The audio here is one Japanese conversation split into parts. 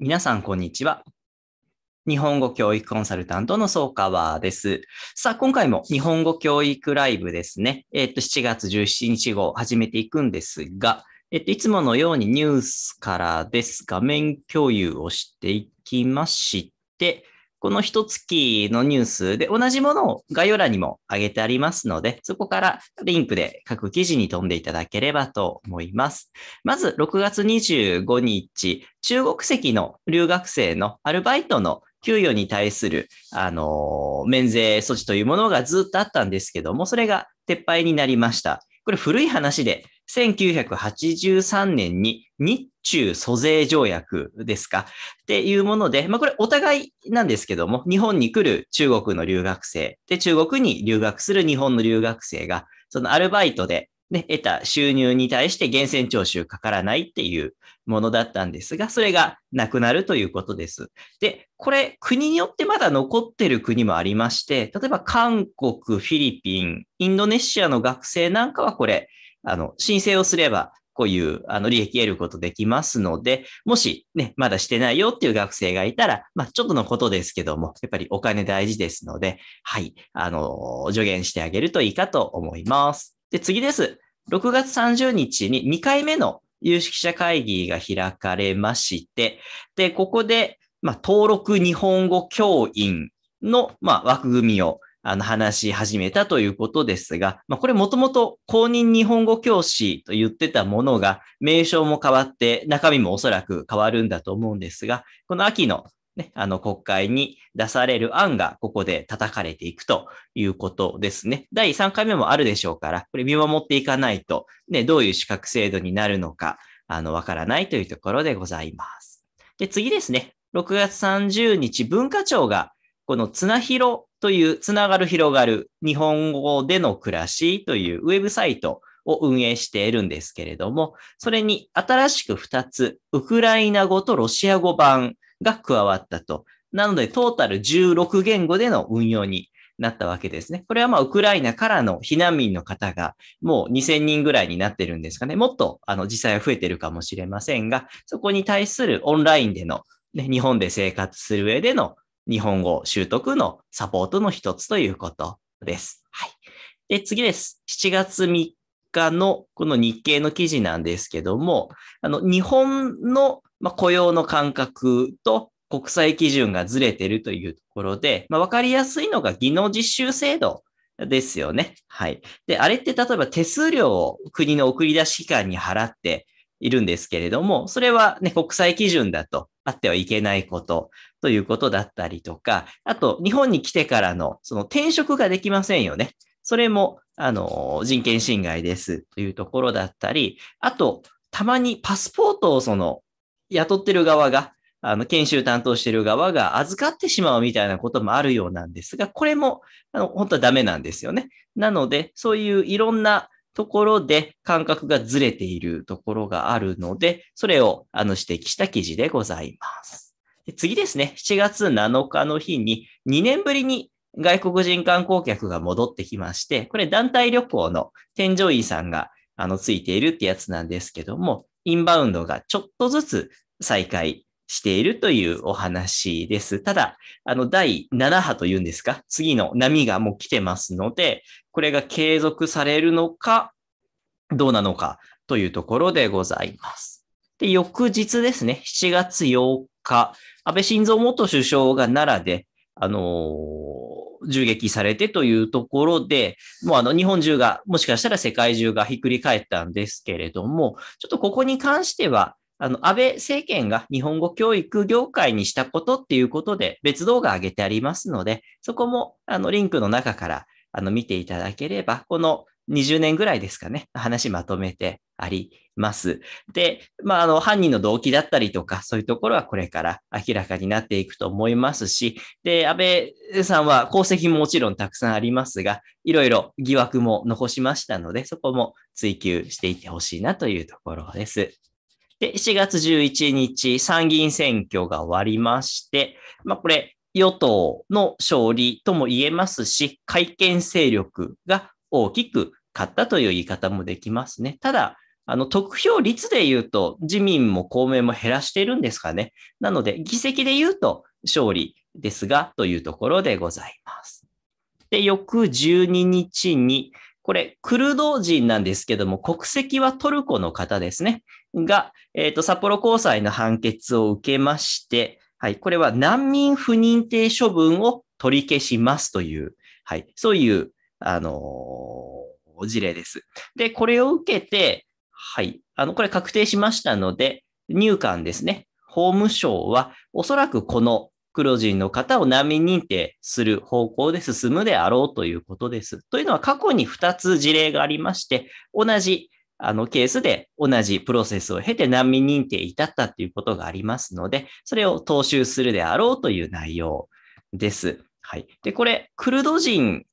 皆さん、こんにちは。日本語教育コンサルタントの総川です。さあ、今回も日本語教育ライブですね。えっと、7月17日号始めていくんですが、えっと、いつものようにニュースからです。画面共有をしていきまして、この一月のニュースで同じものを概要欄にも上げてありますので、そこからリンクで各記事に飛んでいただければと思います。まず6月25日、中国籍の留学生のアルバイトの給与に対する、あの、免税措置というものがずっとあったんですけども、それが撤廃になりました。これ古い話で、1983年に日中租税条約ですかっていうもので、まあこれお互いなんですけども、日本に来る中国の留学生、で、中国に留学する日本の留学生が、そのアルバイトでね、得た収入に対して源泉徴収かからないっていうものだったんですが、それがなくなるということです。で、これ国によってまだ残ってる国もありまして、例えば韓国、フィリピン、インドネシアの学生なんかはこれ、あの、申請をすれば、こういうあの利益得ることできますので、もしね、まだしてないよっていう学生がいたら、まあちょっとのことですけども、やっぱりお金大事ですので、はい、あの、助言してあげるといいかと思います。で、次です。6月30日に2回目の有識者会議が開かれまして、で、ここで、まあ、登録日本語教員の、まあ、枠組みをあの話し始めたということですが、まあ、これもともと公認日本語教師と言ってたものが、名称も変わって中身もおそらく変わるんだと思うんですが、この秋のね、あの国会に出される案がここで叩かれていくということですね。第3回目もあるでしょうから、これ見守っていかないと、ね、どういう資格制度になるのか、あの、わからないというところでございます。で、次ですね。6月30日、文化庁がこの綱広というつながる広がる日本語での暮らしというウェブサイトを運営しているんですけれども、それに新しく2つ、ウクライナ語とロシア語版が加わったと。なので、トータル16言語での運用になったわけですね。これはまあ、ウクライナからの避難民の方がもう2000人ぐらいになってるんですかね。もっと、あの、実際は増えてるかもしれませんが、そこに対するオンラインでの、ね、日本で生活する上での日本語習得のサポートの一つということです。はい。で、次です。7月3日のこの日経の記事なんですけども、あの、日本のまあ、雇用の感覚と国際基準がずれてるというところで、まあ、わかりやすいのが技能実習制度ですよね。はい。で、あれって例えば手数料を国の送り出し機関に払っているんですけれども、それはね、国際基準だとあってはいけないことということだったりとか、あと、日本に来てからのその転職ができませんよね。それも、あの、人権侵害ですというところだったり、あと、たまにパスポートをその雇ってる側が、あの、研修担当してる側が預かってしまうみたいなこともあるようなんですが、これも、あの、本当はダメなんですよね。なので、そういういろんなところで感覚がずれているところがあるので、それを、あの、指摘した記事でございます。で次ですね、7月7日の日に、2年ぶりに外国人観光客が戻ってきまして、これ団体旅行の添乗員さんがあの、ついているってやつなんですけども、インバウンドがちょっとずつ再開しているというお話です。ただ、あの、第7波というんですか、次の波がもう来てますので、これが継続されるのか、どうなのかというところでございます。で、翌日ですね、7月8日、安倍晋三元首相が奈良で、あのー銃撃されてというところで、もうあの日本中が、もしかしたら世界中がひっくり返ったんですけれども、ちょっとここに関しては、あの、安倍政権が日本語教育業界にしたことっていうことで別動画上げてありますので、そこもあのリンクの中からあの見ていただければ、この20年ぐらいですかね、話まとめてあります。で、まあ、あの、犯人の動機だったりとか、そういうところはこれから明らかになっていくと思いますし、で、安倍さんは功績ももちろんたくさんありますが、いろいろ疑惑も残しましたので、そこも追及していってほしいなというところです。で、7月11日、参議院選挙が終わりまして、まあ、これ、与党の勝利とも言えますし、改憲勢力が大きく勝ったという言い方もできますね。ただ、あの、得票率で言うと、自民も公明も減らしているんですかね。なので、議席で言うと勝利ですが、というところでございます。で、翌12日に、これ、クルド人なんですけども、国籍はトルコの方ですね。が、えっ、ー、と、札幌高裁の判決を受けまして、はい、これは難民不認定処分を取り消しますという、はい、そういう、あのー、事例です。で、これを受けて、はい。あの、これ確定しましたので、入管ですね。法務省は、おそらくこの黒人の方を難民認定する方向で進むであろうということです。というのは過去に2つ事例がありまして、同じあのケースで同じプロセスを経て難民認定に至ったということがありますので、それを踏襲するであろうという内容です。はい。で、これ、クルド人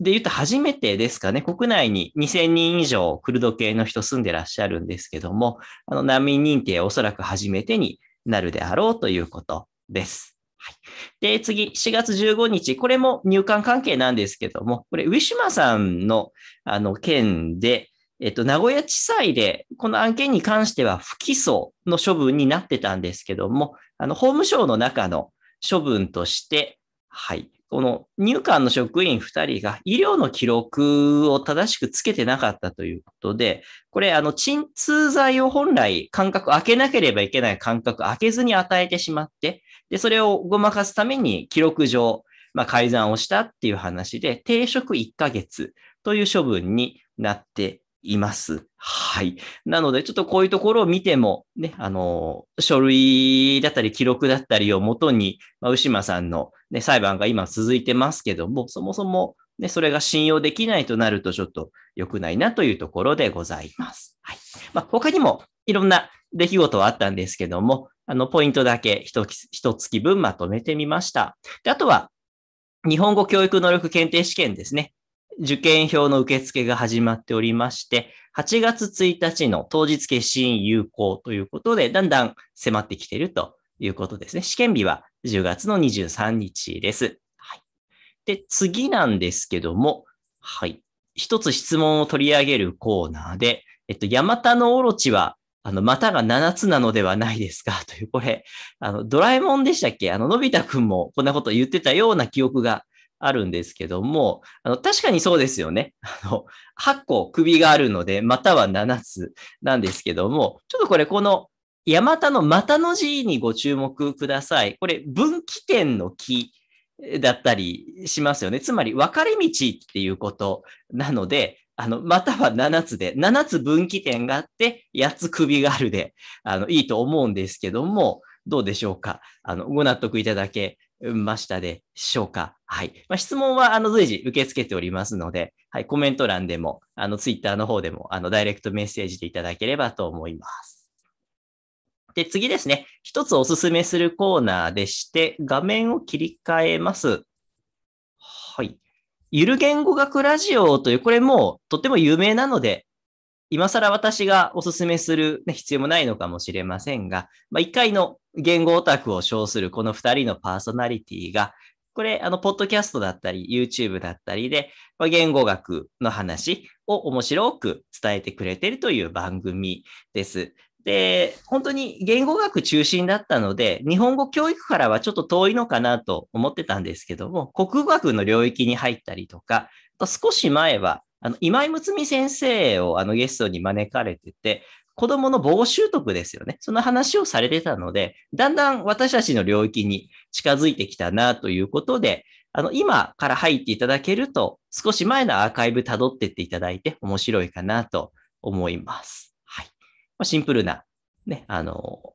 で言うと初めてですかね、国内に2000人以上クルド系の人住んでらっしゃるんですけども、あの難民認定おそらく初めてになるであろうということです。はい、で、次、4月15日、これも入管関係なんですけども、これ、ウィシュマさんのあの件で、えっと、名古屋地裁で、この案件に関しては不起訴の処分になってたんですけども、あの、法務省の中の処分として、はい。この入管の職員2人が医療の記録を正しくつけてなかったということで、これ、あの、鎮痛剤を本来間隔開けなければいけない間隔開けずに与えてしまって、で、それをごまかすために記録上、まあ、改ざんをしたっていう話で、停職1ヶ月という処分になっています。はい。なので、ちょっとこういうところを見ても、ね、あの、書類だったり記録だったりをもとに、まあ、牛島さんのね、裁判が今続いてますけども、そもそも、ね、それが信用できないとなるとちょっと良くないなというところでございます。はい。まあ、他にもいろんな出来事はあったんですけども、あの、ポイントだけ一月分まとめてみました。であとは、日本語教育能力検定試験ですね。受験票の受付が始まっておりまして、8月1日の当日決心有効ということで、だんだん迫ってきているということですね。試験日は10月の23日です。はい、で、次なんですけども、はい。一つ質問を取り上げるコーナーで、えっと、ヤマタのオロチは、あの、たが7つなのではないですか という、これ、あの、ドラえもんでしたっけあの、のび太くんもこんなこと言ってたような記憶があるんですけども、あの、確かにそうですよね。あの、8個首があるので、または7つなんですけども、ちょっとこれ、この山田のまたの字にご注目ください。これ、分岐点の木だったりしますよね。つまり、分かれ道っていうことなので、あの、または7つで、7つ分岐点があって、8つ首があるで、あの、いいと思うんですけども、どうでしょうかあの、ご納得いただけましたでしょうかはい。まあ、質問は、あの、随時受け付けておりますので、はい、コメント欄でも、あの、ツイッターの方でも、あの、ダイレクトメッセージでいただければと思います。で、次ですね。一つお勧めするコーナーでして、画面を切り替えます。はい。ゆる言語学ラジオという、これもとっても有名なので、今更私がお勧めする、ね、必要もないのかもしれませんが、まあ、1回の言語オタクを称するこの2人のパーソナリティが、これ、あの、ポッドキャストだったり、YouTube だったりで、まあ、言語学の話を面白く伝えてくれてるという番組です。で、本当に言語学中心だったので、日本語教育からはちょっと遠いのかなと思ってたんですけども、国語学の領域に入ったりとか、あと少し前は、あの今井睦美先生をあのゲストに招かれてて、子供の母語習得ですよね。その話をされてたので、だんだん私たちの領域に近づいてきたなということで、あの、今から入っていただけると、少し前のアーカイブ辿ってっていただいて面白いかなと思います。まあ、シンプルな、ね、あの、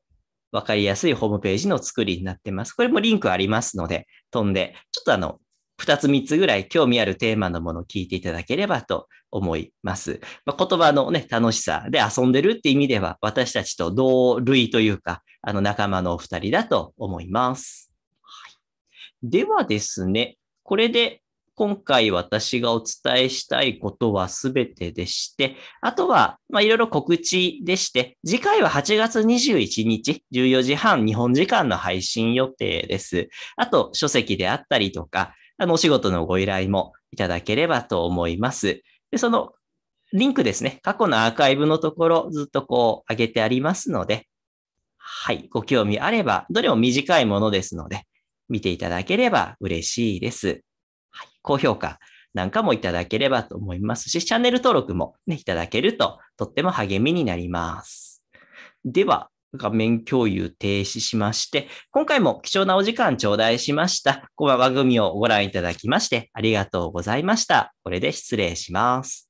わかりやすいホームページの作りになってます。これもリンクありますので、飛んで、ちょっとあの、2つ3つぐらい興味あるテーマのものを聞いていただければと思います。まあ、言葉のね、楽しさで遊んでるって意味では、私たちと同類というか、あの仲間のお二人だと思います。はい、ではですね、これで今回私がお伝えしたいことはすべてでして、あとは、ま、いろいろ告知でして、次回は8月21日14時半日本時間の配信予定です。あと、書籍であったりとか、あの、お仕事のご依頼もいただければと思います。で、その、リンクですね。過去のアーカイブのところ、ずっとこう、上げてありますので、はい、ご興味あれば、どれも短いものですので、見ていただければ嬉しいです。高評価なんかもいただければと思いますし、チャンネル登録も、ね、いただけるととっても励みになります。では、画面共有停止しまして、今回も貴重なお時間頂戴しました。この番組をご覧いただきましてありがとうございました。これで失礼します。